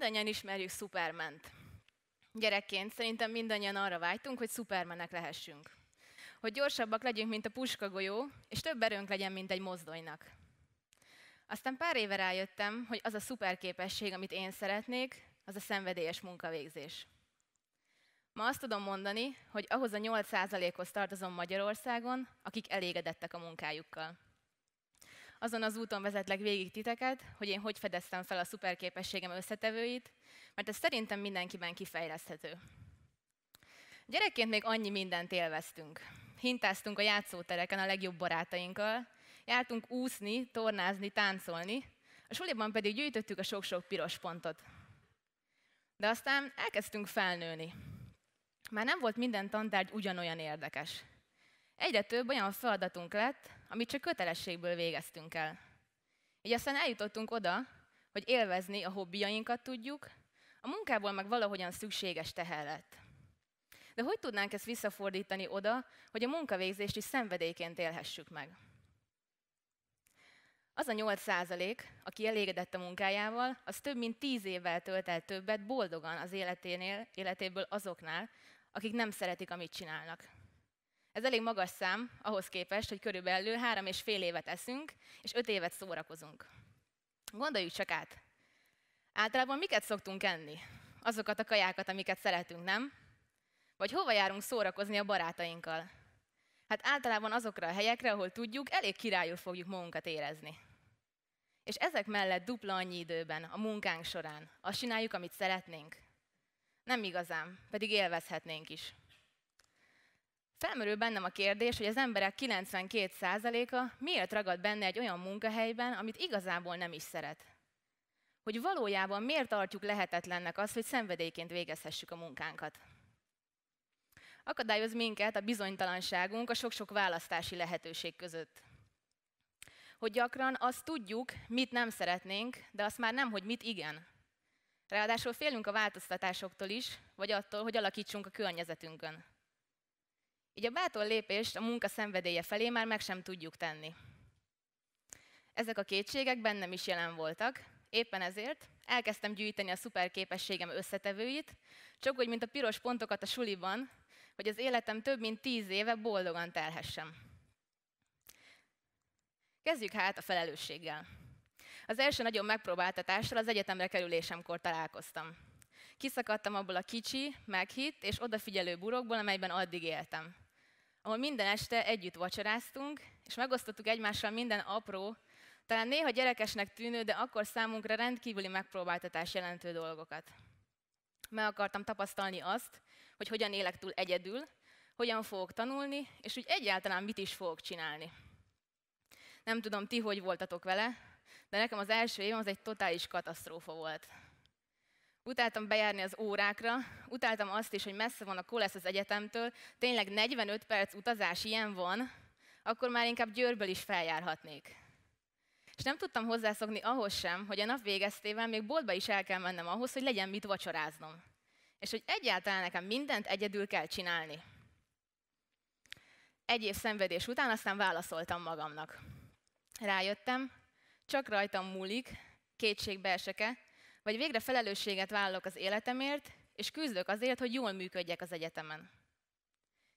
mindannyian ismerjük Superment. Gyerekként szerintem mindannyian arra vágytunk, hogy szupermenek lehessünk. Hogy gyorsabbak legyünk, mint a puskagolyó, és több erőnk legyen, mint egy mozdonynak. Aztán pár éve rájöttem, hogy az a szuperképesség, amit én szeretnék, az a szenvedélyes munkavégzés. Ma azt tudom mondani, hogy ahhoz a 8%-hoz tartozom Magyarországon, akik elégedettek a munkájukkal. Azon az úton vezetlek végig titeket, hogy én hogy fedeztem fel a szuperképességem összetevőit, mert ez szerintem mindenkiben kifejleszthető. Gyerekként még annyi mindent élveztünk. Hintáztunk a játszótereken a legjobb barátainkkal, jártunk úszni, tornázni, táncolni, a suliban pedig gyűjtöttük a sok-sok piros pontot. De aztán elkezdtünk felnőni. Már nem volt minden tantárgy ugyanolyan érdekes. Egyre több olyan feladatunk lett, amit csak kötelességből végeztünk el. Így aztán eljutottunk oda, hogy élvezni a hobbiainkat tudjuk, a munkából meg valahogyan szükséges teher lett. De hogy tudnánk ezt visszafordítani oda, hogy a munkavégzést is szenvedélyként élhessük meg? Az a 8 százalék, aki elégedett a munkájával, az több mint 10 évvel tölt el többet boldogan az életénél, életéből azoknál, akik nem szeretik, amit csinálnak. Ez elég magas szám ahhoz képest, hogy körülbelül három és fél évet eszünk, és öt évet szórakozunk. Gondoljuk csak át. Általában miket szoktunk enni? Azokat a kajákat, amiket szeretünk, nem? Vagy hova járunk szórakozni a barátainkkal? Hát általában azokra a helyekre, ahol tudjuk, elég királyul fogjuk magunkat érezni. És ezek mellett dupla annyi időben, a munkánk során azt csináljuk, amit szeretnénk. Nem igazán, pedig élvezhetnénk is. Felmerül bennem a kérdés, hogy az emberek 92%-a miért ragad benne egy olyan munkahelyben, amit igazából nem is szeret. Hogy valójában miért tartjuk lehetetlennek azt, hogy szenvedélyként végezhessük a munkánkat. Akadályoz minket a bizonytalanságunk a sok-sok választási lehetőség között. Hogy gyakran azt tudjuk, mit nem szeretnénk, de azt már nem, hogy mit igen. Ráadásul félünk a változtatásoktól is, vagy attól, hogy alakítsunk a környezetünkön. Így a bátor lépést a munka szenvedélye felé már meg sem tudjuk tenni. Ezek a kétségek bennem is jelen voltak, éppen ezért elkezdtem gyűjteni a szuperképességem összetevőit, csak úgy, mint a piros pontokat a suliban, hogy az életem több mint tíz éve boldogan telhessem. Kezdjük hát a felelősséggel. Az első nagyon megpróbáltatással az egyetemre kerülésemkor találkoztam. Kiszakadtam abból a kicsi, meghitt és odafigyelő burokból, amelyben addig éltem ahol minden este együtt vacsoráztunk, és megosztottuk egymással minden apró, talán néha gyerekesnek tűnő, de akkor számunkra rendkívüli megpróbáltatás jelentő dolgokat. Meg akartam tapasztalni azt, hogy hogyan élek túl egyedül, hogyan fogok tanulni, és úgy egyáltalán mit is fogok csinálni. Nem tudom, ti hogy voltatok vele, de nekem az első év az egy totális katasztrófa volt. Utáltam bejárni az órákra, utáltam azt is, hogy messze van a kolesz az egyetemtől, tényleg 45 perc utazás ilyen van, akkor már inkább Győrből is feljárhatnék. És nem tudtam hozzászokni ahhoz sem, hogy a nap végeztével még boltba is el kell mennem ahhoz, hogy legyen mit vacsoráznom. És hogy egyáltalán nekem mindent egyedül kell csinálni. Egy év szenvedés után aztán válaszoltam magamnak. Rájöttem, csak rajtam múlik, kétségbeeseke, vagy végre felelősséget vállalok az életemért, és küzdök azért, hogy jól működjek az egyetemen.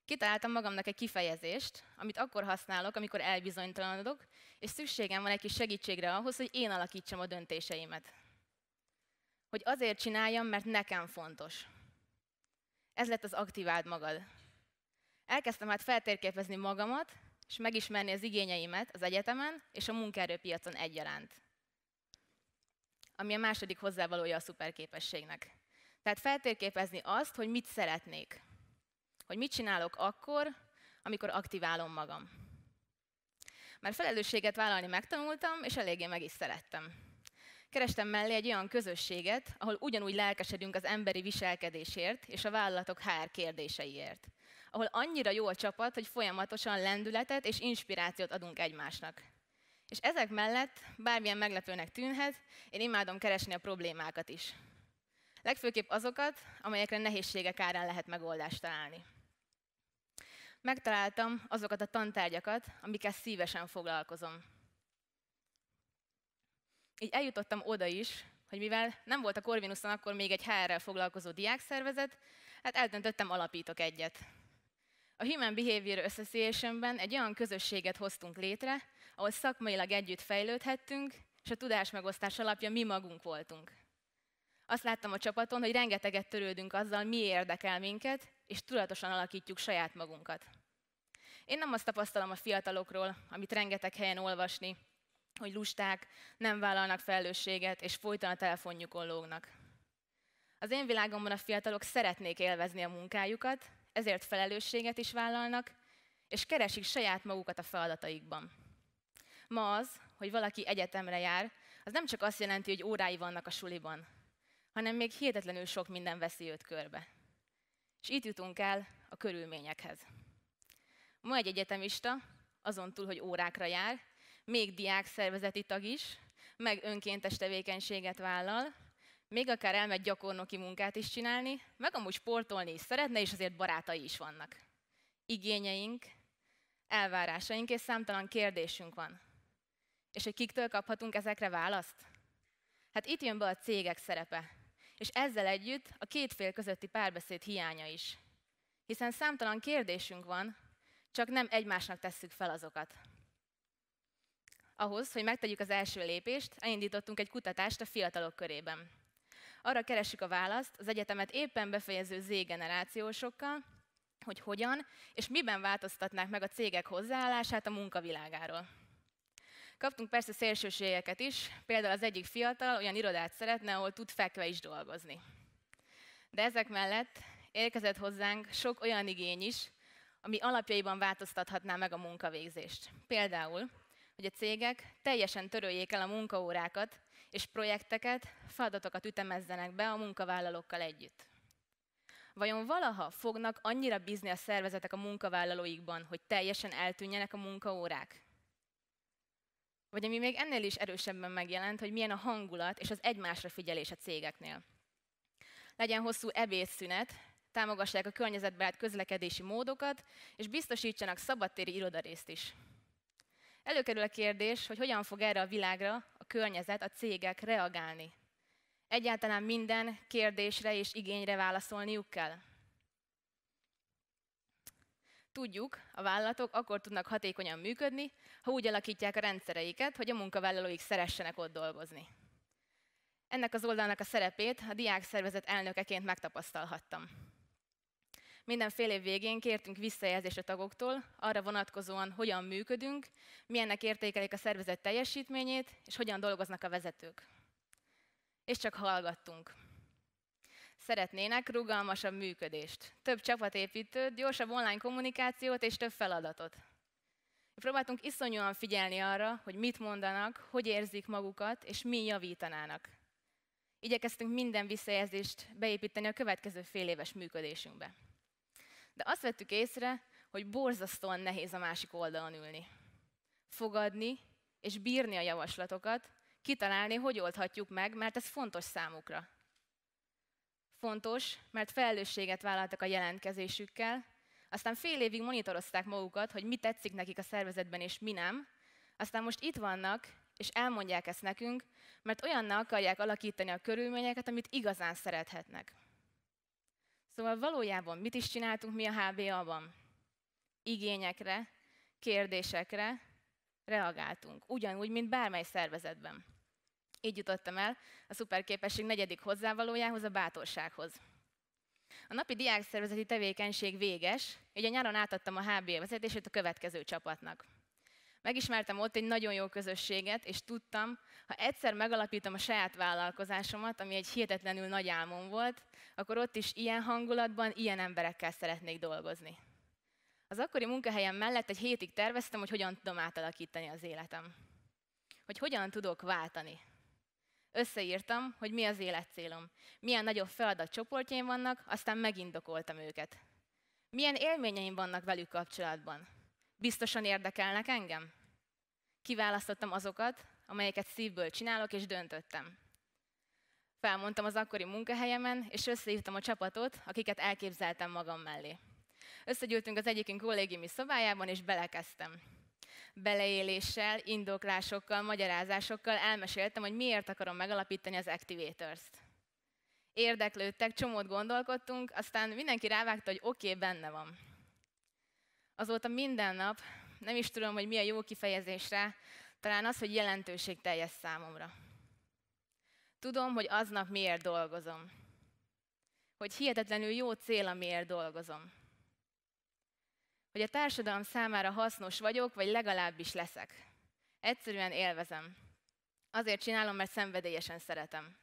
Kitaláltam magamnak egy kifejezést, amit akkor használok, amikor elbizonytalanodok, és szükségem van egy kis segítségre ahhoz, hogy én alakítsam a döntéseimet. Hogy azért csináljam, mert nekem fontos. Ez lett az aktivált magad. Elkezdtem hát feltérképezni magamat, és megismerni az igényeimet az egyetemen és a munkaerőpiacon egyaránt ami a második hozzávalója a szuperképességnek. Tehát feltérképezni azt, hogy mit szeretnék. Hogy mit csinálok akkor, amikor aktiválom magam. Már felelősséget vállalni megtanultam, és eléggé meg is szerettem. Kerestem mellé egy olyan közösséget, ahol ugyanúgy lelkesedünk az emberi viselkedésért és a vállalatok HR kérdéseiért. Ahol annyira jó a csapat, hogy folyamatosan lendületet és inspirációt adunk egymásnak. És ezek mellett, bármilyen meglepőnek tűnhet, én imádom keresni a problémákat is. Legfőképp azokat, amelyekre nehézségek árán lehet megoldást találni. Megtaláltam azokat a tantárgyakat, amikkel szívesen foglalkozom. Így eljutottam oda is, hogy mivel nem volt a Corvinuson akkor még egy HR-rel foglalkozó diákszervezet, hát eldöntöttem, alapítok egyet. A Human Behavior Association-ben egy olyan közösséget hoztunk létre, ahol szakmailag együtt fejlődhettünk, és a tudásmegosztás alapja mi magunk voltunk. Azt láttam a csapaton, hogy rengeteget törődünk azzal, mi érdekel minket, és tudatosan alakítjuk saját magunkat. Én nem azt tapasztalom a fiatalokról, amit rengeteg helyen olvasni, hogy lusták, nem vállalnak felelősséget, és folyton a telefonjukon lógnak. Az én világomban a fiatalok szeretnék élvezni a munkájukat, ezért felelősséget is vállalnak, és keresik saját magukat a feladataikban. Ma az, hogy valaki egyetemre jár, az nem csak azt jelenti, hogy órái vannak a suliban, hanem még hihetetlenül sok minden veszi őt körbe. És itt jutunk el a körülményekhez. Ma egy egyetemista, azon túl, hogy órákra jár, még diák szervezeti tag is, meg önkéntes tevékenységet vállal, még akár elmegy gyakornoki munkát is csinálni, meg amúgy sportolni is szeretne, és azért barátai is vannak. Igényeink, elvárásaink és számtalan kérdésünk van. És hogy kiktől kaphatunk ezekre választ? Hát itt jön be a cégek szerepe, és ezzel együtt a két fél közötti párbeszéd hiánya is. Hiszen számtalan kérdésünk van, csak nem egymásnak tesszük fel azokat. Ahhoz, hogy megtegyük az első lépést, elindítottunk egy kutatást a fiatalok körében. Arra keresjük a választ az egyetemet éppen befejező Z-generációsokkal, hogy hogyan és miben változtatnák meg a cégek hozzáállását a munkavilágáról. Kaptunk persze szélsőségeket is, például az egyik fiatal olyan irodát szeretne, ahol tud fekve is dolgozni. De ezek mellett érkezett hozzánk sok olyan igény is, ami alapjaiban változtathatná meg a munkavégzést. Például, hogy a cégek teljesen töröljék el a munkaórákat és projekteket, feladatokat ütemezzenek be a munkavállalókkal együtt. Vajon valaha fognak annyira bízni a szervezetek a munkavállalóikban, hogy teljesen eltűnjenek a munkaórák? Vagy ami még ennél is erősebben megjelent, hogy milyen a hangulat és az egymásra figyelés a cégeknél. Legyen hosszú ebédszünet, támogassák a környezetbarát közlekedési módokat, és biztosítsanak szabadtéri irodarészt is. Előkerül a kérdés, hogy hogyan fog erre a világra a környezet, a cégek reagálni. Egyáltalán minden kérdésre és igényre válaszolniuk kell. Tudjuk, a vállalatok akkor tudnak hatékonyan működni, ha úgy alakítják a rendszereiket, hogy a munkavállalóik szeressenek ott dolgozni. Ennek az oldalnak a szerepét a diák szervezet elnökeként megtapasztalhattam. Minden fél év végén kértünk visszajelzést a tagoktól, arra vonatkozóan, hogyan működünk, milyennek értékelik a szervezet teljesítményét, és hogyan dolgoznak a vezetők. És csak hallgattunk. Szeretnének rugalmasabb működést, több csapatépítőt, gyorsabb online kommunikációt és több feladatot. Próbáltunk iszonyúan figyelni arra, hogy mit mondanak, hogy érzik magukat, és mi javítanának. Igyekeztünk minden visszajelzést beépíteni a következő fél éves működésünkbe. De azt vettük észre, hogy borzasztóan nehéz a másik oldalon ülni. Fogadni és bírni a javaslatokat, kitalálni, hogy oldhatjuk meg, mert ez fontos számukra. Fontos, mert felelősséget vállaltak a jelentkezésükkel, aztán fél évig monitorozták magukat, hogy mi tetszik nekik a szervezetben és mi nem, aztán most itt vannak, és elmondják ezt nekünk, mert olyannak akarják alakítani a körülményeket, amit igazán szerethetnek. Szóval valójában mit is csináltunk mi a HBA-ban? Igényekre, kérdésekre reagáltunk, ugyanúgy, mint bármely szervezetben. Így jutottam el a szuperképesség negyedik hozzávalójához, a bátorsághoz. A napi diákszervezeti tevékenység véges, így a nyáron átadtam a HB vezetését a következő csapatnak. Megismertem ott egy nagyon jó közösséget, és tudtam, ha egyszer megalapítom a saját vállalkozásomat, ami egy hihetetlenül nagy álmom volt, akkor ott is ilyen hangulatban, ilyen emberekkel szeretnék dolgozni. Az akkori munkahelyem mellett egy hétig terveztem, hogy hogyan tudom átalakítani az életem. Hogy hogyan tudok váltani. Összeírtam, hogy mi az életcélom, milyen nagyobb feladat csoportjaim vannak, aztán megindokoltam őket. Milyen élményeim vannak velük kapcsolatban? Biztosan érdekelnek engem? Kiválasztottam azokat, amelyeket szívből csinálok, és döntöttem. Felmondtam az akkori munkahelyemen, és összehívtam a csapatot, akiket elképzeltem magam mellé. Összegyűltünk az egyikünk kollégiumi szobájában, és belekezdtem beleéléssel, indoklásokkal, magyarázásokkal elmeséltem, hogy miért akarom megalapítani az Activators-t. Érdeklődtek, csomót gondolkodtunk, aztán mindenki rávágta, hogy oké, okay, benne van. Azóta minden nap, nem is tudom, hogy mi a jó kifejezésre, talán az, hogy jelentőség teljes számomra. Tudom, hogy aznap miért dolgozom. Hogy hihetetlenül jó cél, amiért dolgozom hogy a társadalom számára hasznos vagyok, vagy legalábbis leszek. Egyszerűen élvezem. Azért csinálom, mert szenvedélyesen szeretem.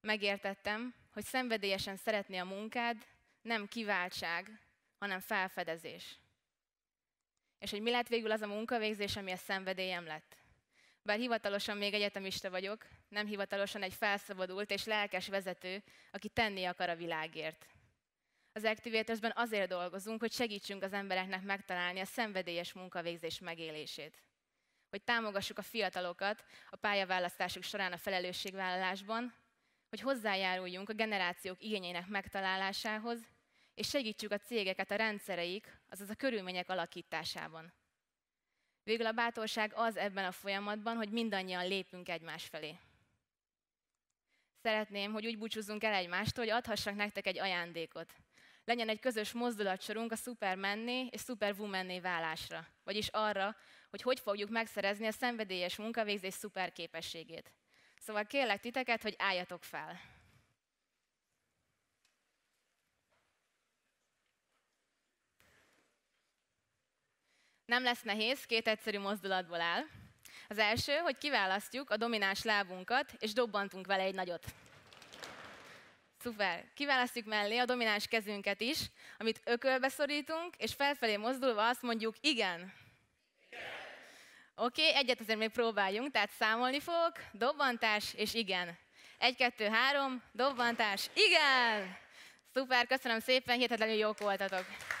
Megértettem, hogy szenvedélyesen szeretni a munkád nem kiváltság, hanem felfedezés. És hogy mi lett végül az a munkavégzés, ami a szenvedélyem lett. Bár hivatalosan még egyetemista vagyok, nem hivatalosan egy felszabadult és lelkes vezető, aki tenni akar a világért. Az Activatorsben azért dolgozunk, hogy segítsünk az embereknek megtalálni a szenvedélyes munkavégzés megélését. Hogy támogassuk a fiatalokat a pályaválasztásuk során a felelősségvállalásban, hogy hozzájáruljunk a generációk igényeinek megtalálásához, és segítsük a cégeket a rendszereik, azaz a körülmények alakításában. Végül a bátorság az ebben a folyamatban, hogy mindannyian lépünk egymás felé. Szeretném, hogy úgy búcsúzzunk el egymástól, hogy adhassak nektek egy ajándékot legyen egy közös mozdulatsorunk a szupermenné és szupervumenné válásra, vagyis arra, hogy hogy fogjuk megszerezni a szenvedélyes munkavégzés szuperképességét. Szóval kérlek titeket, hogy álljatok fel! Nem lesz nehéz, két egyszerű mozdulatból áll. Az első, hogy kiválasztjuk a domináns lábunkat, és dobbantunk vele egy nagyot. Szuper. Kiválasztjuk mellé a domináns kezünket is, amit ökölbe szorítunk, és felfelé mozdulva azt mondjuk igen. igen. Oké, okay, egyet azért még próbáljunk, tehát számolni fogok, dobbantás és igen. Egy, kettő, három, dobbantás, igen! Szuper, köszönöm szépen, hihetetlenül jók voltatok.